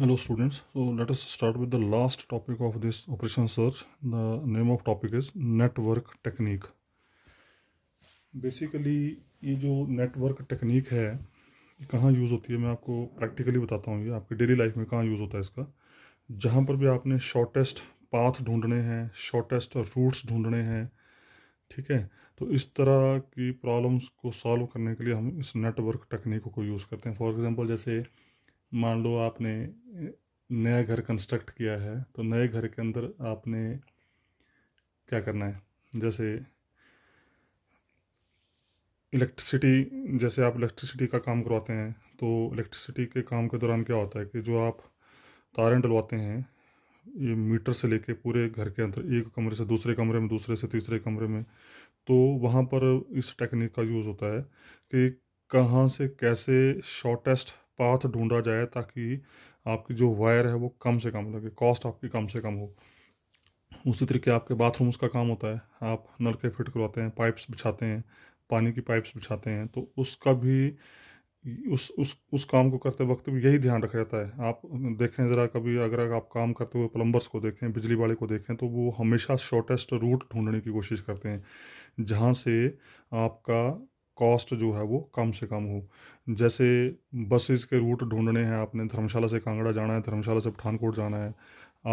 hello students so let us start with the last topic of this operation search the name of topic is network technique basically ये जो network technique है ये कहाँ use होती है मैं आपको प्रैक्टिकली बताता हूँ ये आपकी डेली लाइफ में कहाँ यूज़ होता है इसका जहाँ पर भी आपने शॉर्टेस्ट पाथ ढूंढने हैं शॉर्टेस्ट रूट्स ढूंढने हैं ठीक है तो इस तरह की प्रॉब्लम्स को सॉल्व करने के लिए हम इस नेटवर्क टेक्निक को यूज़ करते हैं फॉर एग्ज़ाम्पल जैसे मान लो आपने नया घर कंस्ट्रक्ट किया है तो नए घर के अंदर आपने क्या करना है जैसे इलेक्ट्रिसिटी जैसे आप इलेक्ट्रिसिटी का काम करवाते हैं तो इलेक्ट्रिसिटी के काम के दौरान क्या होता है कि जो आप तारें डलवाते हैं ये मीटर से लेके पूरे घर के अंदर एक कमरे से दूसरे कमरे में दूसरे से तीसरे कमरे में तो वहाँ पर इस टेक्निक का यूज़ होता है कि कहाँ से कैसे शॉर्टेस्ट पाथ ढूंढा जाए ताकि आपकी जो वायर है वो कम से कम लगे कॉस्ट आपकी कम से कम हो उसी तरीके आपके बाथरूम्स का काम होता है आप नलके फिट करवाते हैं पाइप्स बिछाते हैं पानी की पाइप्स बिछाते हैं तो उसका भी उस उस उस काम को करते वक्त भी यही ध्यान रखा जाता है आप देखें ज़रा कभी अगर आप काम करते हुए प्लम्बर्स को देखें बिजली वाले को देखें तो वो हमेशा शॉर्टेस्ट रूट ढूंढने की कोशिश करते हैं जहाँ से आपका कॉस्ट जो है वो कम से कम हो जैसे बसेस के रूट ढूंढने हैं आपने धर्मशाला से कांगड़ा जाना है धर्मशाला से पठानकोट जाना है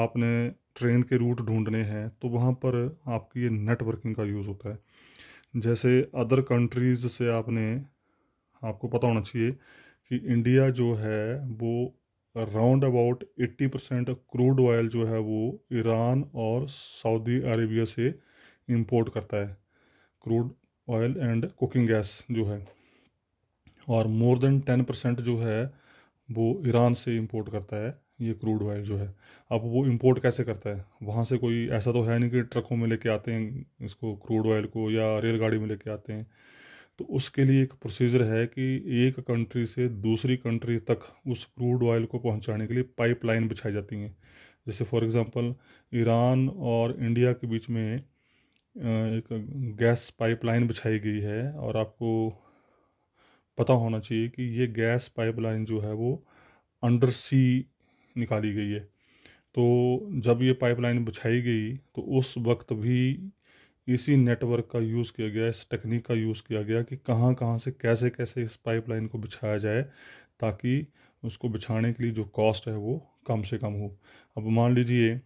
आपने ट्रेन के रूट ढूंढने हैं तो वहाँ पर आपकी ये नेटवर्किंग का यूज़ होता है जैसे अदर कंट्रीज़ से आपने आपको पता होना चाहिए कि इंडिया जो है वो round about 80 percent crude oil जो है वो ईरान और सऊदी अरेबिया से इंपोर्ट करता है crude oil and cooking gas जो है और मोर देन टेन परसेंट जो है वो ईरान से इंपोर्ट करता है ये क्रूड ऑयल जो है अब वो इंपोर्ट कैसे करता है वहाँ से कोई ऐसा तो है नहीं कि ट्रकों में लेके आते हैं इसको क्रूड ऑयल को या रेलगाड़ी में लेके आते हैं तो उसके लिए एक प्रोसीजर है कि एक कंट्री से दूसरी कंट्री तक उस क्रूड ऑयल को पहुंचाने के लिए पाइपलाइन बिछाई जाती हैं जैसे फॉर एग्जांपल ईरान और इंडिया के बीच में एक गैस पाइपलाइन बिछाई गई है और आपको पता होना चाहिए कि ये गैस पाइपलाइन जो है वो अंडर सी निकाली गई है तो जब ये पाइपलाइन बिछाई गई तो उस वक्त भी इसी नेटवर्क का यूज़ किया गया इस टेक्निक का यूज़ किया गया कि कहाँ कहाँ से कैसे कैसे इस पाइपलाइन को बिछाया जाए ताकि उसको बिछाने के लिए जो कॉस्ट है वो कम से कम हो अब मान लीजिए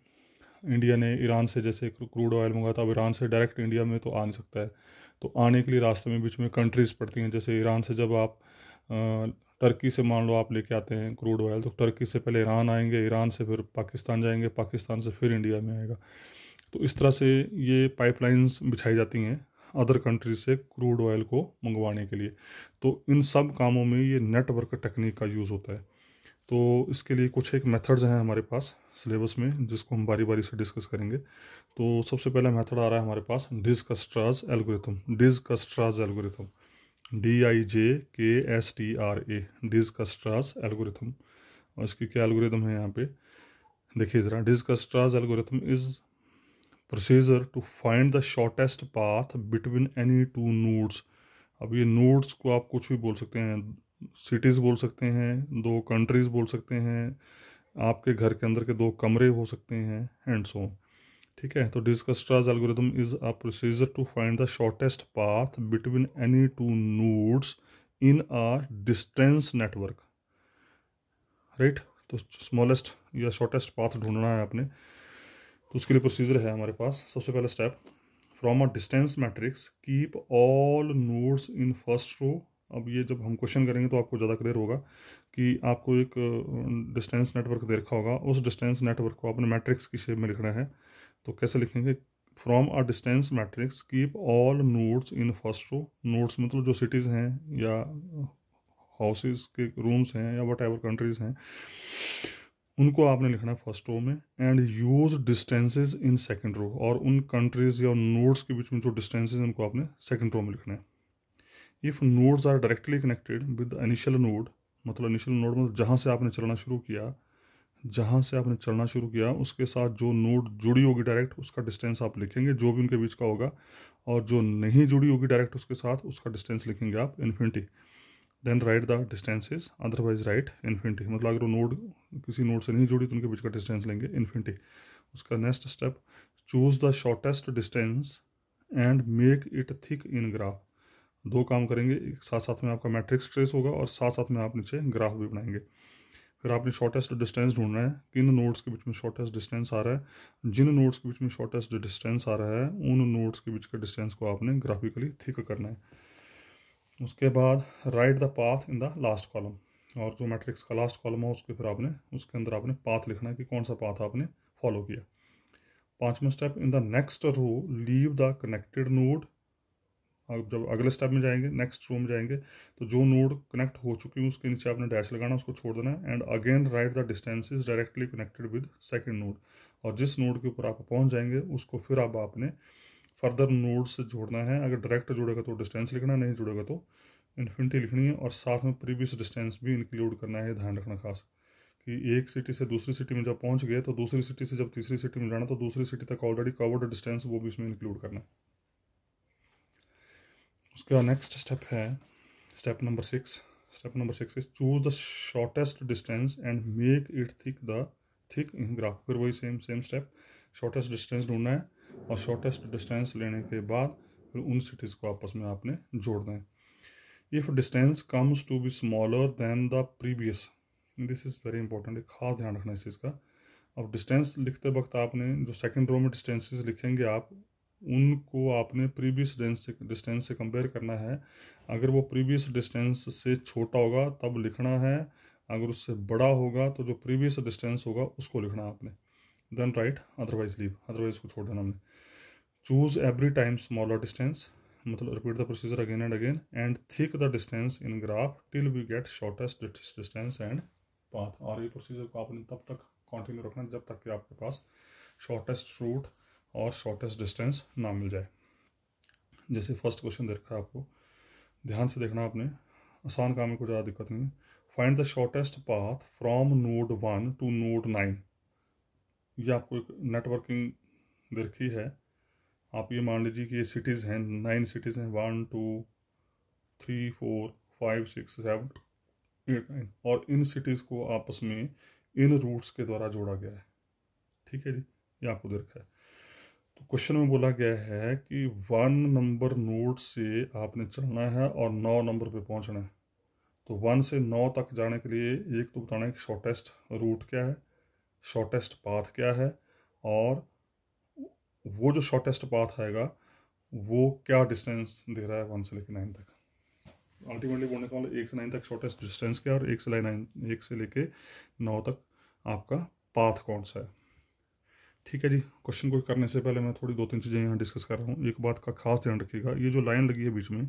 इंडिया ने ईरान से जैसे क्रूड ऑयल मंगाया था अब ईरान से डायरेक्ट इंडिया में तो आ नहीं सकता है तो आने के लिए रास्ते में बीच में कंट्रीज़ पड़ती हैं जैसे ईरान से जब आप टर्की से मान लो आप लेके आते हैं क्रूड ऑयल तो टर्की से पहले ईरान आएंगे ईरान से फिर पाकिस्तान जाएंगे पाकिस्तान से फिर इंडिया में आएगा तो इस तरह से ये पाइपलाइंस बिछाई जाती हैं अदर कंट्री से क्रूड ऑयल को मंगवाने के लिए तो इन सब कामों में ये नेटवर्क टेक्निक का यूज़ होता है तो इसके लिए कुछ एक मेथड्स हैं हमारे पास सिलेबस में जिसको हम बारी बारी से डिस्कस करेंगे तो सबसे पहला मेथड आ रहा है हमारे पास Dijkstra's algorithm Dijkstra's algorithm D I J K S T R A Dijkstra's algorithm और इसकी क्या एल्गोरिथम है यहाँ पे देखिए ज़रा Dijkstra's algorithm is procedure to find the shortest path between any two nodes अब ये नोड्स को आप कुछ भी बोल सकते हैं सिटीज़ बोल सकते हैं दो कंट्रीज़ बोल सकते हैं आपके घर के अंदर के दो कमरे हो सकते हैं एंड सो ठीक है तो Dijkstra's algorithm is a procedure to find the shortest path between any two nodes in a distance network right तो स्मॉलेस्ट या शॉर्टेस्ट पाथ ढूंढना है आपने तो उसके लिए प्रोसीजर है हमारे पास सबसे पहला step from a distance matrix keep all nodes in first row अब ये जब हम क्वेश्चन करेंगे तो आपको ज़्यादा क्लियर होगा कि आपको एक डिस्टेंस नेटवर्क दे रखा होगा उस डिस्टेंस नेटवर्क को आपने मैट्रिक्स की शेप में लिखना है तो कैसे लिखेंगे from a distance matrix keep all nodes in first row nodes मतलब जो सिटीज़ हैं या हाउसेस के रूम्स हैं या वट एवर कंट्रीज़ हैं उनको आपने लिखना है फर्स्ट रो में and use distances in second row और उन कंट्रीज़ या नोट्स के बीच में जो डिस्टेंसेज हैं उनको आपने सेकेंड रो में लिखना है if nodes are directly connected with initial node मतलब इनिशियल नोड मतलब जहाँ से आपने चलना शुरू किया जहाँ से आपने चलना शुरू किया उसके साथ जो नोड जुड़ी होगी डायरेक्ट उसका डिस्टेंस आप लिखेंगे जो भी उनके बीच का होगा और जो नहीं जुड़ी होगी डायरेक्ट उसके साथ उसका डिस्टेंस लिखेंगे आप infinity then write the distances otherwise write infinity मतलब अगर वो नोड किसी नोड से नहीं जुड़ी तो उनके बीच का डिस्टेंस लेंगे इन्फिनिटी उसका next step choose the shortest distance and make it thick in graph दो काम करेंगे एक साथ साथ में आपका मैट्रिक्स ट्रेस होगा और साथ साथ में आप नीचे ग्राफ भी बनाएंगे फिर आपने शॉर्टेस्ट डिस्टेंस ढूंढना है किन नोड्स के बीच में शॉर्टेस्ट डिस्टेंस आ रहा है जिन नोड्स के बीच में शॉर्टेस्ट डिस्टेंस आ रहा है उन नोड्स के बीच के डिस्टेंस को आपने ग्राफिकली थिक करना है उसके बाद write the path in the last column और जो मैट्रिक्स का लास्ट कॉलम हो उसके फिर आपने उसके अंदर आपने पाथ लिखना है कि कौन सा पाथ आपने फॉलो किया पाँचवा step in the next row leave the connected node आप जब अगले स्टेप में जाएंगे नेक्स्ट रूम में जाएंगे तो जो नोड कनेक्ट हो चुकी है उसके नीचे आपने डैश लगाना उसको छोड़ देना है and again write the distance is directly connected with second node और जिस नोड के ऊपर आप पहुँच जाएंगे उसको फिर आप आपने फर्दर नोड से जोड़ना है अगर डायरेक्ट जुड़ेगा तो डिस्टेंस लिखना नहीं जुड़ेगा तो इन्फिनिटी लिखनी है और साथ में प्रीवियस डिस्टेंस भी इंक्लूड करना है ध्यान रखना खास कि एक सिटी से दूसरी सिटी में जब पहुंच गए तो दूसरी सिटी से जब तीसरी सिटी में जाना तो दूसरी सिटी तक ऑलरेडी कवर्ड डिस्टेंस वो भी उसमें इंक्लूड करना है उसके बाद नेक्स्ट स्टेप है step number six step number six is choose the shortest distance and make it thick the thick in graph फिर वही same same step shortest distance ढूंढना है और शॉर्टेस्ट डिस्टेंस लेने के बाद फिर उन सिटीज़ को आपस में आपने जोड़ना है if distance comes to be smaller than the previous this is very important एक खास ध्यान रखना इस चीज़ का अब डिस्टेंस लिखते वक्त आपने जो सेकेंड रो में डिस्टेंसेस लिखेंगे आप उनको आपने प्रीवियस डिस्टेंस से कंपेयर करना है अगर वो प्रीवियस डिस्टेंस से छोटा होगा तब लिखना है अगर उससे बड़ा होगा तो जो प्रीवियस डिस्टेंस होगा उसको लिखना आपने then write otherwise leave otherwise को छोड़ देना हमने choose every time smaller distance मतलब repeat the procedure again and again and thick the distance in graph till we get shortest distance and path और ये प्रोसीजर को आपने तब तक कंटिन्यू रखना जब तक कि आपके पास शॉर्टेस्ट रूट और शॉर्टेस्ट डिस्टेंस ना मिल जाए जैसे फर्स्ट क्वेश्चन देखा आपको ध्यान से देखना आपने आसान काम में कोई ज़्यादा दिक्कत नहीं है find the shortest path from node one to node nine ये आपको एक नेटवर्किंग देखी है आप ये मान लीजिए कि ये सिटीज़ हैं नाइन सिटीज़ हैं one two three four five six seven eight nine और इन सिटीज़ को आपस में इन रूट्स के द्वारा जोड़ा गया है ठीक है जी ये आपको दे रखा है तो क्वेश्चन में बोला गया है कि वन नंबर नोड से आपने चलना है और नौ नंबर पे पहुंचना है तो वन से नौ तक जाने के लिए एक तो बताना है कि शॉर्टेस्ट रूट क्या है शॉर्टेस्ट पाथ क्या है और वो जो शॉर्टेस्ट पाथ आएगा वो क्या डिस्टेंस दे रहा है वन से लेकर नाइन तक अल्टीमेटली बोलने का मतलब एक से नाइन तक शॉर्टेस्ट डिस्टेंस क्या है और एक से नाइन एक से लेके नौ तक आपका पाथ कौन सा है ठीक है जी क्वेश्चन को करने से पहले मैं थोड़ी दो तीन चीज़ें यहाँ डिस्कस कर रहा हूँ एक बात का खास ध्यान रखिएगा ये जो लाइन लगी है बीच में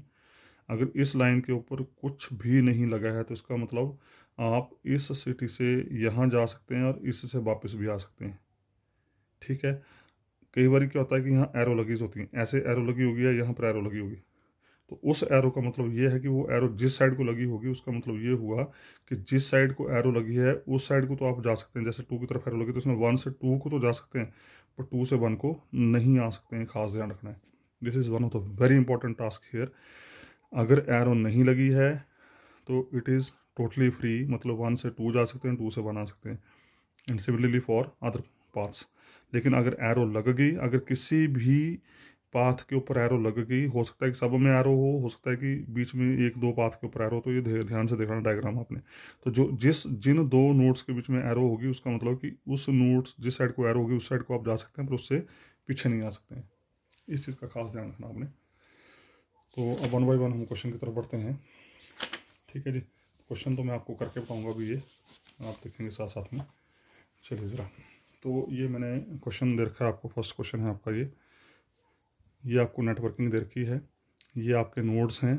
अगर इस लाइन के ऊपर कुछ भी नहीं लगा है तो इसका मतलब आप इस सिटी से यहाँ जा सकते हैं और इससे वापस भी आ सकते हैं ठीक है कई बार क्या होता है कि यहाँ एरो लगीज होती हैं ऐसे एरो लगी होगी या यहाँ पर एरो लगी होगी तो उस एरो का मतलब ये है कि वो एरो जिस साइड को लगी होगी उसका मतलब ये हुआ कि जिस साइड को एरो लगी है उस साइड को तो आप जा सकते हैं जैसे टू की तरफ एरो लगी तो उसमें वन से टू को तो जा सकते हैं पर टू से वन को नहीं आ सकते हैं खास ध्यान रखना है this is one of the very important task here अगर एरो नहीं लगी है तो इट इज़ टोटली फ्री मतलब वन से टू जा सकते हैं टू से वन आ सकते हैं and similarly for other parts लेकिन अगर एरो लग गई अगर किसी भी पाथ के ऊपर एरो लग गई हो सकता है कि सब में एरो हो हो सकता है कि बीच में एक दो पाथ के ऊपर एरो तो ये ध्यान से देखना डायग्राम आपने तो जो जिस जिन दो नोट्स के बीच में एरो होगी उसका मतलब कि उस नोट्स जिस साइड को एरो होगी उस साइड को आप जा सकते हैं पर उससे पीछे नहीं आ सकते हैं इस चीज़ का खास ध्यान रखना आपने तो अब वन बाई वन हम क्वेश्चन की तरफ बढ़ते हैं ठीक है जी क्वेश्चन तो मैं आपको करके बताऊँगा अभी ये आप देखेंगे साथ साथ में चलिए ज़रा तो ये मैंने क्वेश्चन दे रखा है आपको फर्स्ट क्वेश्चन है आपका ये ये आपको नेटवर्किंग दे रखी है ये आपके नोड्स हैं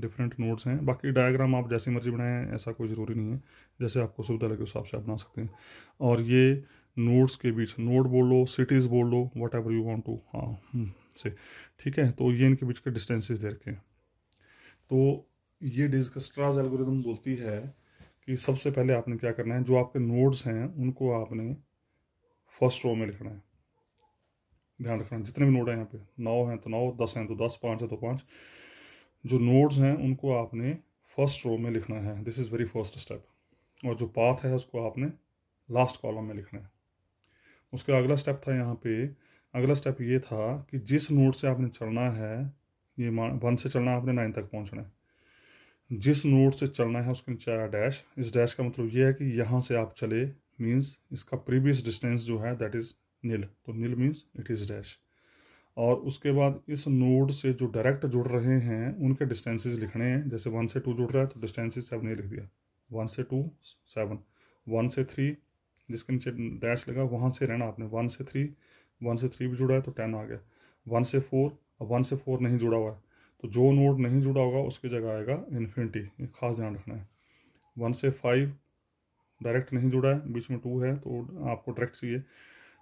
डिफरेंट नोट्स हैं बाकी डायग्राम आप जैसी मर्जी बनाएं ऐसा कोई ज़रूरी नहीं है जैसे आपको सुविधा लगे उस हिसाब से आप बना सकते हैं और ये नोट्स के बीच नोट बोल लो सिटीज़ बोल लो whatever you want to हाँ हम्म, से ठीक है तो ये इनके बीच के डिस्टेंसेज दे रखे हैं तो ये डिस्कस्ट्राज एल्गोरिदम बोलती है कि सबसे पहले आपने क्या करना है जो आपके नोड्स हैं उनको आपने फर्स्ट रो में लिखना है ध्यान रखना जितने भी नोड हैं यहाँ पे नौ हैं तो नौ दस हैं तो दस पाँच हैं तो पाँच जो नोड्स हैं उनको आपने फर्स्ट रो में लिखना है this is very first step और जो पाथ है उसको आपने लास्ट कॉलम में लिखना है उसका अगला स्टेप था यहाँ पे अगला स्टेप ये था कि जिस नोड से आपने चलना है ये वन से चलना है आपने नाइन तक पहुँचना है जिस नोड से चलना है उसके नीचे आया डैश इस डैश का मतलब ये है कि यहाँ से आप चले मीन्स इसका प्रीवियस डिस्टेंस जो है दैट इज़ नील तो nil means it is dash और उसके बाद इस नोड से जो डायरेक्ट जुड़ रहे हैं उनके डिस्टेंसेस लिखने हैं जैसे वन से टू जुड़ रहा है तो डिस्टेंसेस सेवन ही लिख दिया वन से टू सेवन वन से थ्री जिसके नीचे डैश लगा वहाँ से रहना आपने वन से थ्री वन से थ्री भी जुड़ा है तो टेन आ गया वन से फोर अब वन से फोर नहीं जुड़ा हुआ है तो जो नोड नहीं जुड़ा होगा उसकी जगह आएगा इन्फिनिटी खास ध्यान रखना है वन से फाइव डायरेक्ट नहीं जुड़ा है बीच में टू है तो आपको डायरेक्ट चाहिए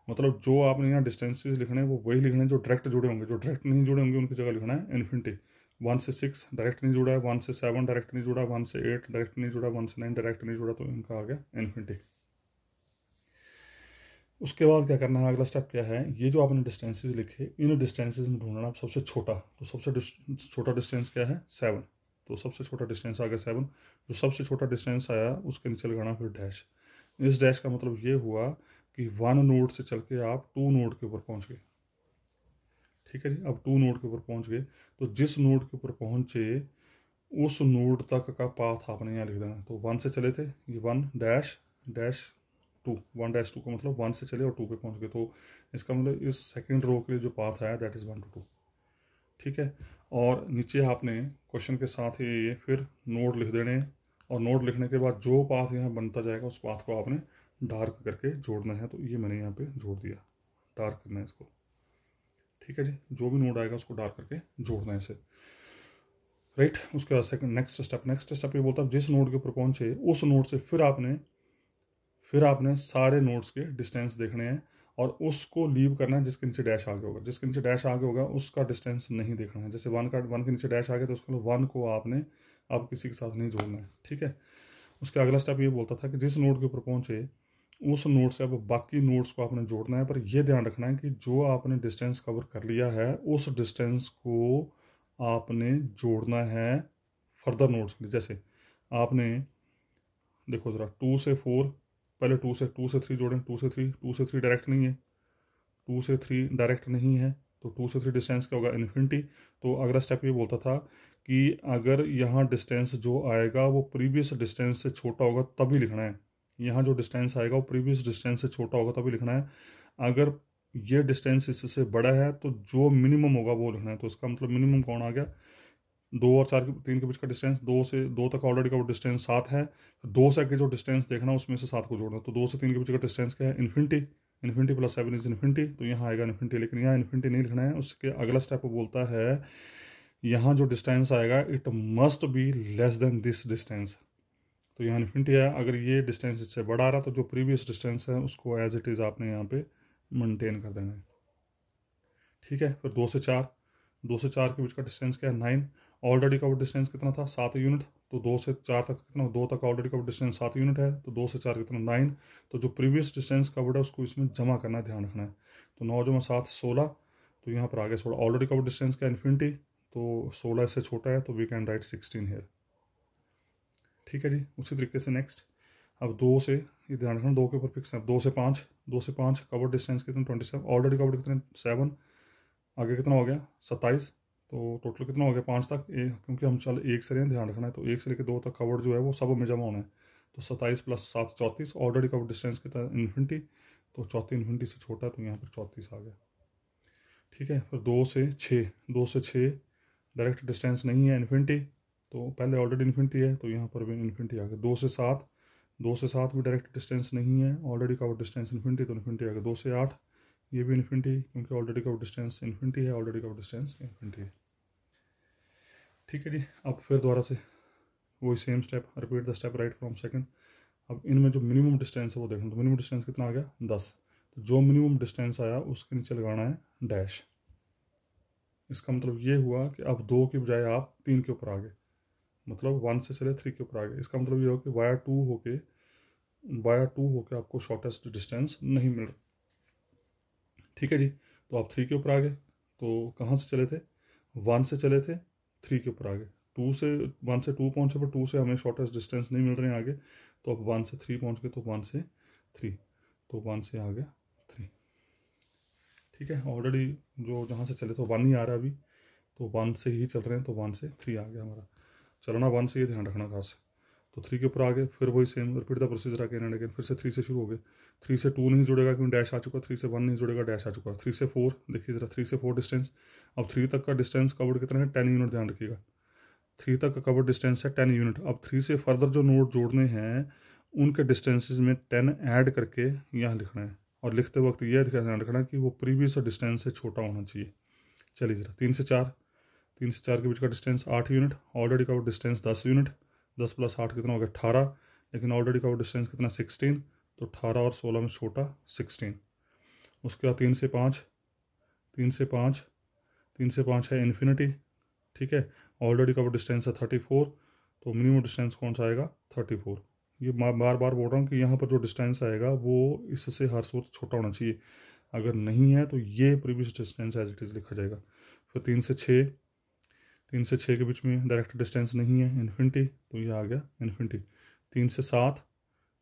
मतलब जो आपने यहाँ डिस्टेंसेज लिखने हैं वो वही लिखने हैं जो डायरेक्ट जुड़े होंगे जो डायरेक्ट नहीं जुड़े होंगे उनकी जगह लिखना है इन्फिनिटी वन से सिक्स डायरेक्ट नहीं जुड़ा है वन से सेवन डायरेक्ट नहीं जुड़ा वन से एट डायरेक्ट नहीं जुड़ा वन से नाइन डायरेक्ट नहीं जुड़ा तो इनका आ गया इन्फिनिटी उसके बाद क्या करना है अगला स्टेप क्या है ये जो आपने डिस्टेंसेज लिखे इन डिस्टेंसेज में ढूंढना सबसे छोटा तो सबसे छोटा डिस्टेंस क्या है सेवन तो सबसे छोटा डिस्टेंस आ गया सेवन जो सबसे छोटा डिस्टेंस आया उसके नीचे लगाना फिर डैश इस डैश का मतलब ये हुआ कि वन नोड से चल के आप टू नोड के ऊपर पहुंच गए ठीक है जी अब टू नोड के ऊपर पहुंच गए तो जिस नोड के ऊपर पहुंचे उस नोड तक का पाथ आपने यहाँ लिख देना तो वन से चले थे ये one dash dash two one dash two का मतलब वन से चले और टू पे पहुंच गए तो इसका मतलब इस सेकंड रो के लिए जो पाथ आया that is one two two ठीक है और नीचे आपने क्वेश्चन के साथ ही फिर नोड लिख देने और नोट लिखने के बाद जो पाथ यहाँ बनता जाएगा उस पाथ को आपने डार्क करके जोड़ना है तो ये मैंने यहाँ पे जोड़ दिया डार्क करना है इसको ठीक है जी जो भी नोड आएगा उसको डार्क करके जोड़ना है इसे राइट उसके बाद second next step next step ये बोलता है जिस नोड के ऊपर पहुँचे उस नोड से फिर आपने फिर आपने सारे नोड्स के डिस्टेंस देखने हैं और उसको लीव करना है जिसके नीचे डैश आगे होगा जिसके नीचे डैश आगे होगा उसका डिस्टेंस नहीं देखना है जैसे वन का वन के नीचे डैश आ गया तो उसके वन को आपने आप किसी के साथ नहीं जोड़ना है ठीक है उसके अगला स्टेप ये बोलता था कि जिस नोड के ऊपर पहुंचे उस नोट से अब बाकी नोट्स को आपने जोड़ना है पर यह ध्यान रखना है कि जो आपने डिस्टेंस कवर कर लिया है उस डिस्टेंस को आपने जोड़ना है फर्दर नोट्स के लिए जैसे आपने देखो ज़रा टू से फोर पहले टू से टू से थ्री जोड़ें टू से थ्री टू से थ्री डायरेक्ट नहीं है टू से थ्री डायरेक्ट नहीं है तो टू से थ्री डिस्टेंस क्या होगा इन्फिनिटी तो अगला स्टेप ये बोलता था कि अगर यहाँ डिस्टेंस जो आएगा वो प्रीवियस डिस्टेंस से छोटा होगा तभी लिखना है यहाँ जो डिस्टेंस आएगा वो प्रीवियस डिस्टेंस से छोटा होगा तभी लिखना है अगर ये डिस्टेंस इससे बड़ा है तो जो मिनिमम होगा वो लिखना है तो इसका मतलब मिनिमम कौन आ गया दो और चार तीन के बीच का डिस्टेंस दो से दो तक ऑलरेडी का वो डिस्टेंस सात है दो से आगे जो डिस्टेंस देखना उसमें से सात को जोड़ना तो दो से तीन के बीच का डिस्टेंस क्या है infinity infinity plus seven is infinity तो यहाँ आएगा इन्फिनिटी लेकिन यहाँ इन्फिनिटी नहीं लिखना है उसके अगला स्टेप बोलता है यहाँ जो डिस्टेंस आएगा it must be less than this distance तो यहाँ इन्फिनिटी है अगर ये डिस्टेंस इससे बढ़ा रहा तो जो प्रीवियस डिस्टेंस है उसको एज इट इज़ आपने यहाँ पे मेंटेन कर देना है ठीक है फिर दो से चार दो से चार के बीच का डिस्टेंस क्या है नाइन ऑलरेडी का डिस्टेंस कितना था सात यूनिट तो दो से चार तक कितना दो तक ऑलरेडी का डिस्टेंस सात यूनिट है तो दो से चार कितना नाइन तो जो प्रीवियस डिस्टेंस कवर्ड है उसको इसमें जमा करना है ध्यान रखना है तो नौ जमा सात सोलह तो यहाँ पर आगे सोलह ऑलरेडी का डिस्टेंस क्या इन्फिनिटी तो सोलह इससे छोटा है तो we can write sixteen here ठीक है जी उसी तरीके से नेक्स्ट अब दो से ये ध्यान रखना दो के ऊपर फिक्स है दो से पाँच दो से पाँच कवर डिस्टेंस कितना ट्वेंटी सेवन ऑलरेडी कवर कितने सेवन आगे कितना हो गया सत्ताईस तो टोटल कितना हो गया पाँच तक ए क्योंकि हम चल एक से ध्यान रखना है तो एक से लेकर दो तक कवर जो है वो सब में जमा होना है तो सत्ताईस प्लस सात चौंतीस ऑलरेडी कवर डिस्टेंस कितना इन्फिनिटी तो चौथी इन्फिनिटी से छोटा है तो यहाँ पर चौंतीस आ गया ठीक है फिर दो से छः दो से छः डायरेक्ट डिस्टेंस नहीं है इन्फिनिटी तो पहले ऑलरेडी इन्फिनिटी है तो यहाँ पर भी इन्फिनिटी आ गया दो से सात दो से सात भी डायरेक्ट डिस्टेंस नहीं है ऑलरेडी का डिस्टेंस इन्फिनिटी तो इन्फिनिटी आ गया दो से आठ ये भी इन्फिनिटी क्योंकि ऑलरेडी का डिस्टेंस इन्फिनिटी है ऑलरेडी का डिस्टेंस इन्फिनिटी है ठीक है जी अब फिर दोबारा से वही same step repeat the step write from second अब इनमें जो मिनिमम डिस्टेंस है वो देखना तो मिनिमम डिस्टेंस कितना आ गया दस तो जो मिनिमम डिस्टेंस आया उसके नीचे लगाना है डैश इसका मतलब ये हुआ कि अब दो के बजाय आप तीन के ऊपर आ गए मतलब वन से चले थ्री के ऊपर आ गए इसका मतलब ये हो कि वाया टू होके वाया टू होके आपको शॉर्टेस्ट डिस्टेंस नहीं मिल रहा ठीक है जी तो आप थ्री के ऊपर आ गए तो कहाँ से चले थे वन से चले थे थ्री के ऊपर आ गए टू से वन से टू पहुँचे पर टू से हमें शॉर्टेस्ट डिस्टेंस नहीं मिल रहे हैं आगे तो आप वन से थ्री पहुँच गए तो वन से थ्री तो वन से आ गया थ्री ठीक है ऑलरेडी जो जहाँ से चले तो वन ही आ रहा है अभी तो वन से ही चल रहे हैं तो वन से थ्री आ गया हमारा चलना वन से ये ध्यान रखना खास तो थ्री के ऊपर आ गए फिर वही सेम रिपीट द प्रोसीजर आके एंड अगेन फिर से थ्री से शुरू हो गए थ्री से टू नहीं जुड़ेगा क्योंकि डैश आ चुका थ्री से वन नहीं जुड़ेगा डैश आ चुका थ्री से फोर देखिए जरा थ्री से फोर डिस्टेंस अब थ्री तक का डिस्टेंस कवर्ड कितना है टेन यूनिट ध्यान रखिएगा थ्री तक का कवर्ड डिस्टेंस है टेन यूनिट अब थ्री से फर्दर जो नोट जोड़ने हैं उनके डिस्टेंसेज में टेन ऐड करके यहाँ लिखना है और लिखते वक्त यह ध्यान रखना है कि वो प्रीवियस डिस्टेंस से छोटा होना चाहिए चलिए जरा तीन से चार तीन से चार के बीच का डिस्टेंस आठ यूनिट ऑलरेडी का डिस्टेंस दस यूनिट दस प्लस आठ कितना हो गया अठारह लेकिन ऑलरेडी का डिस्टेंस कितना सिक्सटीन तो अठारह और सोलह में छोटा सिक्सटीन उसके बाद तीन से पाँच तीन से पाँच तीन से पाँच है इन्फिनिटी ठीक है ऑलरेडी का डिस्टेंस है थर्टी फोर तो मिनिमम डिस्टेंस कौन सा आएगा थर्टी फोर ये बार बार बोल रहा हूँ कि यहाँ पर जो डिस्टेंस आएगा वो इससे हर सोर्स छोटा होना चाहिए अगर नहीं है तो ये previous distance as it is लिखा जाएगा फिर तीन से छः तीन से छः के बीच में डायरेक्ट डिस्टेंस नहीं है इन्फिनिटी तो ये आ गया इन्फिनिटी तीन से सात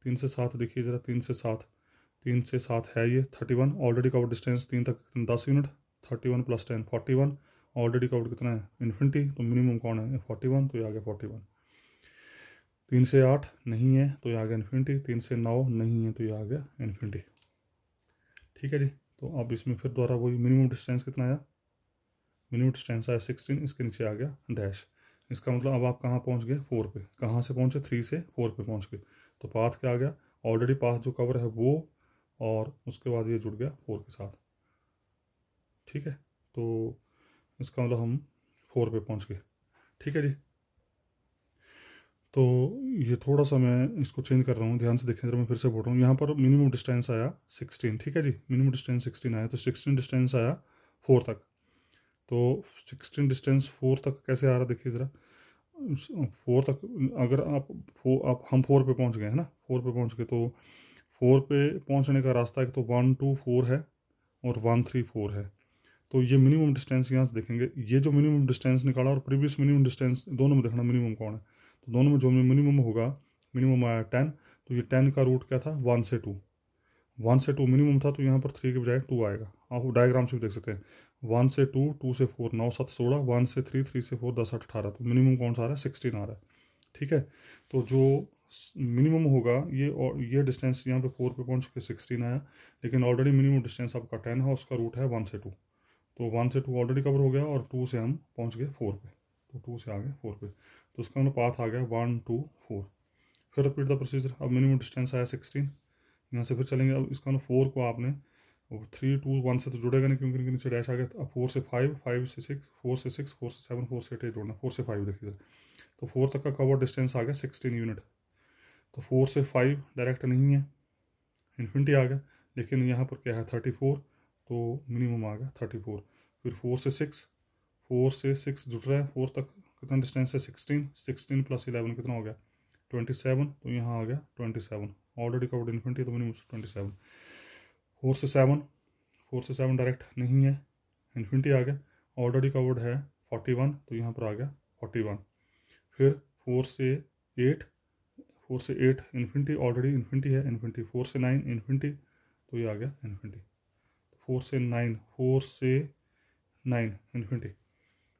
तीन से सात देखिए ज़रा तीन से सात तीन से सात है ये thirty one already cover distance तीन तक कितना दस unit thirty one plus ten forty one already cover कितना है इन्फिनिटी तो मिनिमम कौन है फोर्टी वन तो ये आ गया फोर्टी वन तीन से आठ नहीं है तो ये आ गया इन्फिनिटी तीन से नौ नहीं है तो ये आ गया इन्फिनिटी ठीक है जी तो अब इसमें फिर दोबारा वही मिनिमम डिस्टेंस कितना आया मिनट स्टैंड साइज सिक्सटीन इसके नीचे आ गया डैश इसका मतलब अब आप कहाँ पहुँच गए फोर पे कहाँ से पहुँचे थ्री से फोर पे पहुँच गए तो पाथ क्या आ गया ऑलरेडी पाथ जो कवर है वो और उसके बाद ये जुड़ गया फोर के साथ ठीक है तो इसका मतलब हम फोर पे पहुँच गए ठीक है जी तो ये थोड़ा सा मैं इसको चेंज कर रहा हूँ ध्यान से देखें जरा मैं फिर से बोल रहा हूँ यहाँ पर मिनिमम डिस्टेंस आया सिक्सटीन ठीक है जी मिनिमम डिस्टेंस सिक्सटीन आया तो सिक्सटीन डिस्टेंस आया फोर तक तो सिक्सटीन डिस्टेंस फोर तक कैसे आ रहा देखिए ज़रा फोर तक अगर आप फो, आप हम फोर पे पहुंच गए हैं ना फोर पे पहुंच गए तो फोर पे पहुंचने का रास्ता एक तो वन टू फोर है और वन थ्री फोर है तो ये मिनिमम डिस्टेंस यहाँ से देखेंगे ये जो मिनिमम डिस्टेंस निकाला और प्रीवियस मिनिमम डिस्टेंस दोनों में देखना मिनिमम कौन है तो दोनों में जो मिनिमम होगा मिनिमम आया टेन तो ये टेन का रूट क्या था वन से टू वन से टू मिनिमम था तो यहाँ पर थ्री के बजाय टू आएगा आप डायग्राम से भी देख सकते हैं वन से टू टू से फोर नौ सात सोलह वन से थ्री थ्री से फोर दस आठ अठारह तो मिनिमम कौन सा आ रहा है सिक्सटीन आ रहा है ठीक है तो जो मिनिमम होगा ये और ये डिस्टेंस यहाँ पे फोर पे पहुँच के सिक्सटीन आया लेकिन ऑलरेडी मिनिमम डिस्टेंस आपका टेन है उसका रूट है वन से टू तो वन से टू ऑलरेडी कवर हो गया और टू से हम पहुँच गए फोर पे तो टू से आ गए फोर पे तो उसका मतलब पाथ आ गया वन टू फोर फिर रिपीट द प्रोसीजर अब मिनिमम डिस्टेंस आया सिक्सटीन यहाँ से फिर चलेंगे अब इसका मतलब फोर को आपने और थ्री टू वन से तो जुड़ेगा नहीं क्योंकि नीचे डैश आ गया अब फोर से फाइव फाइव से सिक्स फोर से सिक्स फोर से सेवन फोर से एट एट जोड़ना फोर से फाइव देखिए तो फोर तक का कवर डिस्टेंस आ गया सिक्सटीन यूनिट तो फोर से फाइव डायरेक्ट नहीं है इन्फिनिटी आ गया लेकिन यहाँ पर क्या है थर्टी फोर तो मिनिमम आ गया थर्टी फोर फिर फोर से सिक्स फोर से सिक्स जुड़ रहा है फोर तक कितना डिस्टेंस है सिक्सटीन सिक्सटीन प्लस इलेवन कितना हो गया ट्वेंटी सेवन तो यहाँ आ गया twenty seven already covered infinity तो मिनिमम ट्वेंटी सेवन फोर से सेवन फोर से सेवन डायरेक्ट नहीं है इन्फिनिटी आ गया ऑलरेडी कवर्ड है फोर्टी वन तो यहाँ पर आ गया फोर्टी वन फिर फोर से एट फोर से एट इन्फिनिटी ऑलरेडी इन्फिनिटी है इन्फिनिटी फोर से नाइन इन्फिनिटी तो ये आ गया इन्फिनिटी फोर से नाइन फोर से नाइन इन्फिनिटी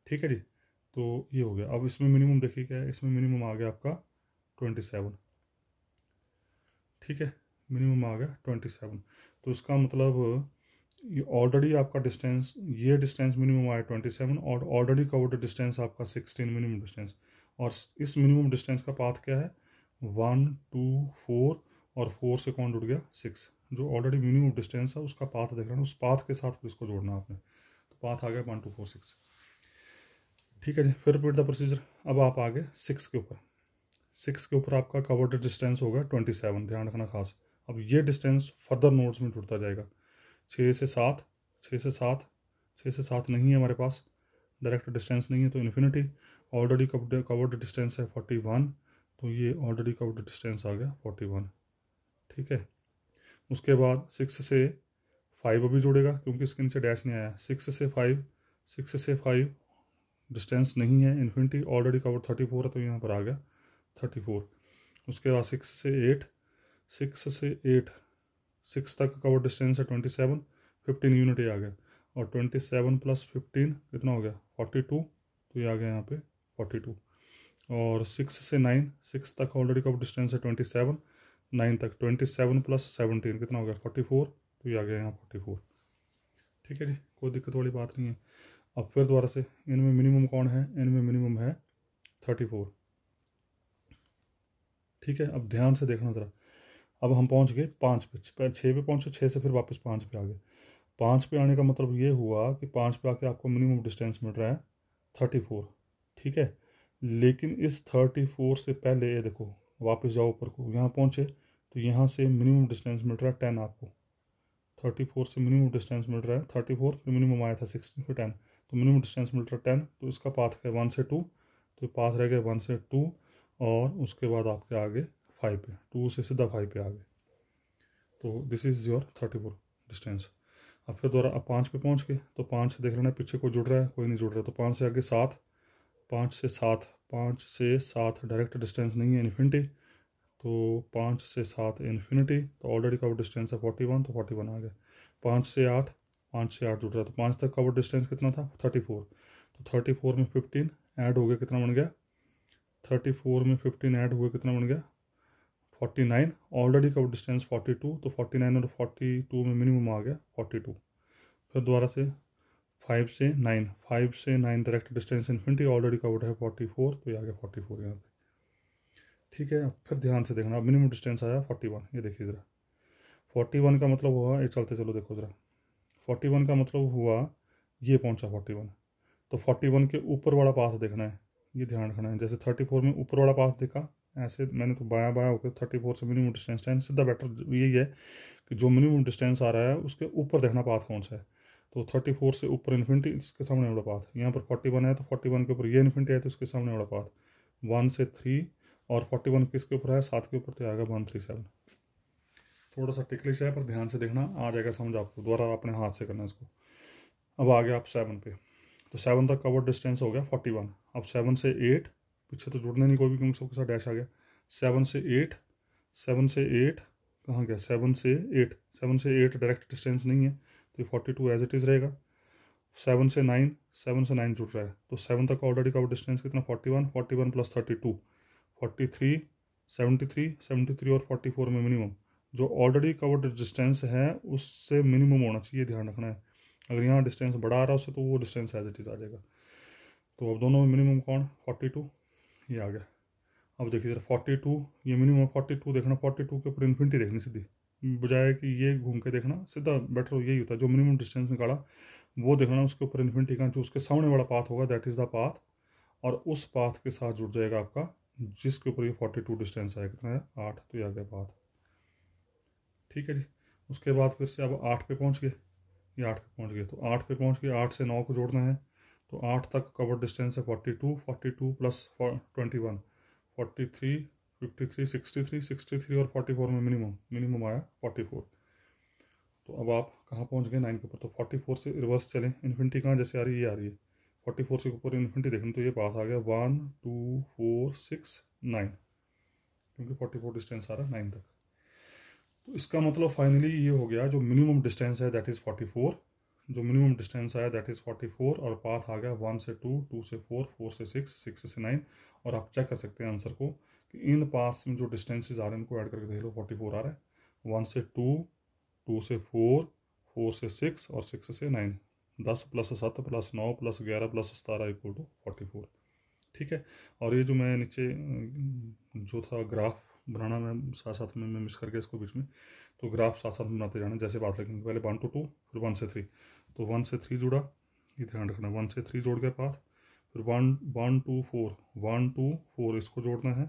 ठीक है जी तो ये हो गया अब इसमें मिनिमम देखिए क्या है इसमें मिनिमम आ गया आपका ट्वेंटी सेवन ठीक है मिनिमम आ गया ट्वेंटी सेवन तो इसका मतलब ऑलरेडी आपका डिस्टेंस ये डिस्टेंस मिनिमम आया ट्वेंटी सेवन और ऑलरेडी कवर्ड डिस्टेंस आपका सिक्सटीन मिनिमम डिस्टेंस और इस मिनिमम डिस्टेंस का पाथ क्या है वन टू फोर और फोर से कौन जुड़ गया सिक्स जो ऑलरेडी मिनिमम डिस्टेंस है उसका पाथ देख रहे हैं उस पाथ के साथ फिर इसको जोड़ना आपने तो पाथ आ गया वन टू फोर सिक्स ठीक है जी फिर रिपीट द प्रोसीजर अब आप आगे सिक्स के ऊपर सिक्स के ऊपर आपका कवर्ड डिस्टेंस होगा ट्वेंटी सेवन ध्यान रखना खास अब ये डिस्टेंस फर्दर नोड्स में जुड़ता जाएगा छः से सात छः से सात छः से सात नहीं है हमारे पास डायरेक्ट डिस्टेंस नहीं है तो इन्फिनिटी ऑलरेडी कवर्ड डिस्टेंस है फोर्टी वन तो ये ऑलरेडी कवर्ड डिस्टेंस आ गया फोर्टी वन ठीक है उसके बाद सिक्स से फाइव अभी जुड़ेगा क्योंकि इसके नीचे डैश नहीं आया सिक्स से फाइव सिक्स से फाइव डिस्टेंस नहीं है infinity already cover thirty four है तो यहाँ पर आ गया थर्टी फोर उसके बाद सिक्स से एट सिक्स से एट सिक्स तक का वो डिस्टेंस है ट्वेंटी सेवन फिफ्टीन यूनिट ही आ गया और ट्वेंटी सेवन प्लस फिफ्टीन कितना हो गया फोर्टी टू तो ये आ गया यहाँ पे फोर्टी टू और सिक्स से नाइन सिक्स तक ऑलरेडी का डिस्टेंस है ट्वेंटी सेवन नाइन तक ट्वेंटी सेवन प्लस सेवनटीन कितना हो गया फोर्टी फोर तो ये आ गया यहाँ फोर्टी फोर ठीक है जी कोई दिक्कत वाली बात नहीं है अब फिर दोबारा से इनमें मिनिमम कौन है इनमें मिनिमम है थर्टी फोर ठीक है अब ध्यान से देखना ज़रा अब हम पहुंच गए पाँच पे छः पे पहुंचे छः से फिर वापस पाँच पे आ गए पाँच पे आने का मतलब ये हुआ कि पाँच पे आके आपको मिनिमम डिस्टेंस मिल रहा है थर्टी फोर ठीक है लेकिन इस थर्टी फोर से पहले ये देखो वापस जाओ ऊपर को यहाँ पहुँचे तो यहाँ से मिनिमम डिस्टेंस मिल रहा है टेन आपको थर्टी फोर से मिनिमम डिस्टेंस मिल रहा है थर्टी फोर फिर मिनिमम आया था सिक्सटीन फिर टेन तो मिनिमम डिस्टेंस मिल रहा है टेन तो इसका पाथ है वन से टू तो पाथ रह गया वन से टू और उसके बाद आपके आगे फाइव पे टू से सीधा फाइव पे आ गए तो this is your thirty four distance अब फिर दोबारा अब पाँच पे पहुँच के तो पाँच से देख लेना पीछे कोई जुड़ रहा है कोई नहीं जुड़ रहा तो पाँच से आगे सात पाँच से सात पाँच से सात डायरेक्ट डिस्टेंस नहीं है इन्फिनिटी तो पाँच से सात इन्फिनिटी तो ऑलरेडी कवर डिस्टेंस है फोर्टी वन तो फोर्टी वन आ गया पाँच से आठ पाँच से आठ जुड़ रहा है तो पाँच तक कवर डिस्टेंस कितना था थर्टी फोर तो थर्टी फोर में फिफ्टीन ऐड हो गया कितना बन गया थर्टी फोर में फिफ्टीन ऐड हुए कितना बन गया forty nine already cover distance forty two तो फोर्टी नाइन और फोर्टी टू में मिनिमम आ गया फोर्टी टू फिर दोबारा से फाइव से नाइन फाइव से nine direct distance infinity already covered है फोर्टी फोर तो ये आ गया फोर्टी फोर यहाँ पे ठीक है फिर ध्यान से देखना अब मिनिमम डिस्टेंस आया फोर्टी वन ये देखिए ज़रा फोर्टी वन का मतलब हुआ ये चलते चलो देखो ज़रा फोर्टी वन का मतलब हुआ ये पहुँचा फोर्टी वन तो फोर्टी वन के ऊपर वाला पास देखना है ये ध्यान रखना है जैसे थर्टी फोर में ऊपर वाला पास देखा ऐसे मैंने तो बाया बाया होकर थर्टी फोर से मिनिमम डिस्टेंस टेन सीधा बेटर यही है कि जो मिनिमम डिस्टेंस आ रहा है उसके ऊपर देखना पाथ कौन सा है तो थर्टी फोर से ऊपर इन्फिनिटी इसके सामने वाला पाथ यहाँ पर फोर्टी वन है तो फोर्टी वन के ऊपर ये इन्फिनिटी है तो इसके सामने वाला पाथ वन से थ्री और फोर्टी वन किसके ऊपर है सात के ऊपर तो आएगा वन थ्री सेवन थोड़ा सा टिकलिश है पर ध्यान से देखना आ जाएगा समझ आपको दोबारा अपने हाथ से करना इसको अब आ गया आप सेवन पे तो सेवन तक कवर डिस्टेंस हो गया फोर्टी वन अब सेवन से एट पीछे तो जुड़ना नहीं कोई भी क्योंकि सबके साथ डैश आ गया सेवन से एट सेवन से एट कहाँ गया सेवन से एट सेवन से एट डायरेक्ट डिस्टेंस नहीं है तो ये forty two as it is रहेगा सेवन से नाइन सेवन से नाइन जुड़ रहा है तो सेवन तक ऑलरेडी का डिस्टेंस कितना forty one forty one plus thirty two forty three seventy three seventy three और फोर्टी फोर में मिनिमम जो ऑलरेडी कवर्ड डिस्टेंस है उससे मिनिमम होना चाहिए ध्यान रखना है अगर यहाँ डिस्टेंस बढ़ा रहा है उससे तो वो डिस्टेंस एज इट इज़ आ जाएगा तो अब दोनों में मिनिमम कौन फोर्टी टू ये आ गया अब देखिए जरा फोर्टी टू ये मिनिमम फोर्टी टू देखना फोर्टी टू के ऊपर इन्फिनिटी देखनी सीधी बजाय कि ये घूम के देखना सीधा बेटर यही होता है जो मिनिमम डिस्टेंस निकाला वो देखना उसके ऊपर इन्फिनिटी का जो उसके सामने वाला पाथ होगा दैट इज़ द पाथ और उस पाथ के साथ जुड़ जाएगा आपका जिसके ऊपर ये फोर्टी टू डिस्टेंस आया कितना है आठ तो ये आ गया पाथ ठीक है जी उसके बाद फिर से अब आठ पे पहुँच गए ये आठ पे पहुँच गए तो आठ पे पहुँच गए आठ से नौ को जोड़ना है तो आठ तक कवर डिस्टेंस है forty two forty two plus twenty one forty three fifty three sixty three sixty three और फोर्टी फोर में मिनिमम मिनिमम आया फोर्टी फोर तो अब आप कहाँ पहुँच गए नाइन के ऊपर तो फोर्टी फोर से रिवर्स चलें इन्फिनिटी कहाँ जैसे आ रही है ये आ रही है फोर्टी फोर से ऊपर इन्फिनिटी देखें तो ये पास आ गया one two four six nine क्योंकि फोर्टी फोर डिस्टेंस आ रहा है नाइन तक तो इसका मतलब फाइनली ये हो गया जो मिनिमम डिस्टेंस है दैट इज़ फोर्टी फोर जो मिनिमम डिस्टेंस आया दैट इज़ फोर्टी फोर और पाथ आ गया वन से टू टू से फोर फोर से सिक्स सिक्स से नाइन और आप चेक कर सकते हैं आंसर को कि इन पास में जो डिस्टेंसेज आ रहे हैं उनको ऐड करके देख लो फोर्टी फोर आ रहा है वन से टू टू से फोर फोर से सिक्स और सिक्स से नाइन दस प्लस सत प्लस नौ प्लस ग्यारह प्लस सतारह इक्वल टू फोर्टी फोर ठीक है और ये जो मैं नीचे जो था ग्राफ बनाना मैं साथ साथ में मैं मिस करके इसको बीच में तो ग्राफ साथ साथ में बनाते जाना जैसे बात लगेंगे पहले वन टू टू फिर वन से थ्री तो वन से थ्री जुड़ा ये ध्यान रखना वन से थ्री जोड़ गया पाथ फिर one one two four one two four इसको जोड़ना है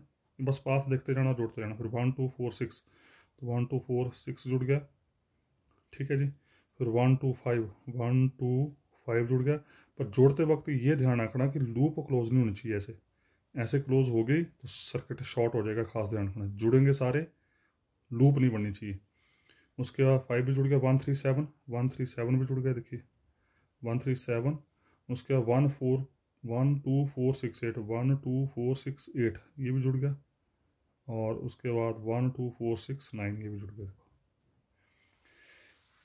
बस पाथ देखते जाना जोड़ते जाना फिर वन टू फोर सिक्स तो वन टू फोर सिक्स जुड़ गया ठीक है जी फिर one two five one two five जुड़ गया पर जोड़ते वक्त ये ध्यान रखना कि लूप क्लोज नहीं होनी चाहिए ऐसे ऐसे क्लोज हो गई तो सर्किट शॉर्ट हो जाएगा खास ध्यान रखना जुड़ेंगे सारे लूप नहीं बननी चाहिए उसके बाद फाइव भी जुड़ गया one three seven one three seven भी जुड़ गया देखिए वन थ्री सेवन उसके बाद one four one two four six eight one two four six eight ये भी जुड़ गया और उसके बाद one two four six nine ये भी जुड़ गया देखो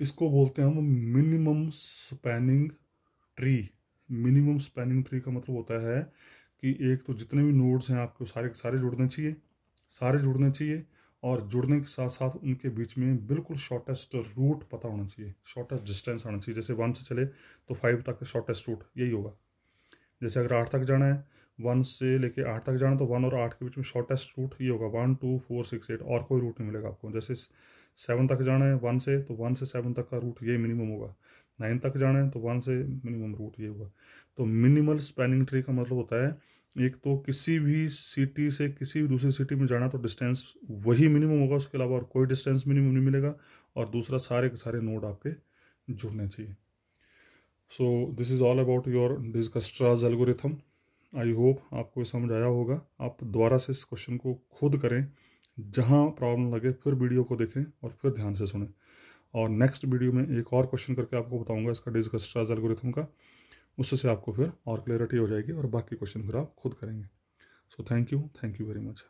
इसको बोलते हैं हम minimum spanning tree minimum spanning tree का मतलब होता है कि एक तो जितने भी नोड्स हैं आपको सारे सारे जुड़ने चाहिए सारे जुड़ने चाहिए और जुड़ने के साथ साथ उनके बीच में बिल्कुल शॉर्टेस्ट रूट पता होना चाहिए शॉर्टेस्ट डिस्टेंस आना चाहिए जैसे वन से चले तो फाइव तक शॉर्टेस्ट रूट यही होगा जैसे अगर आठ तक जाना है वन से लेके आठ तक जाना तो वन और आठ के बीच में शॉर्टेस्ट रूट ये होगा one two four six eight और कोई रूट नहीं मिलेगा आपको जैसे सेवन तक जाना है वन से तो वन से सेवन तक का रूट ये मिनिमम होगा नाइन तक जाना है तो वन से मिनिमम रूट ये होगा तो मिनिमल स्पेनिंग ट्री का मतलब होता है एक तो किसी भी सिटी से किसी भी दूसरी सिटी में जाना तो डिस्टेंस वही मिनिमम होगा उसके अलावा और कोई डिस्टेंस मिनिमम नहीं मिलेगा और दूसरा सारे के सारे नोड आपके जुड़ने चाहिए so this is all about your Dijkstra's algorithm I hope आपको समझ आया होगा आप दोबारा से इस क्वेश्चन को खुद करें जहाँ प्रॉब्लम लगे फिर वीडियो को देखें और फिर ध्यान से सुने और नेक्स्ट वीडियो में एक और क्वेश्चन करके आपको बताऊंगा इसका डिजकस्ट्राज एल्गोरिथम का उससे आपको फिर और क्लैरिटी हो जाएगी और बाकी क्वेश्चन फिर आप खुद करेंगे so thank you thank you very much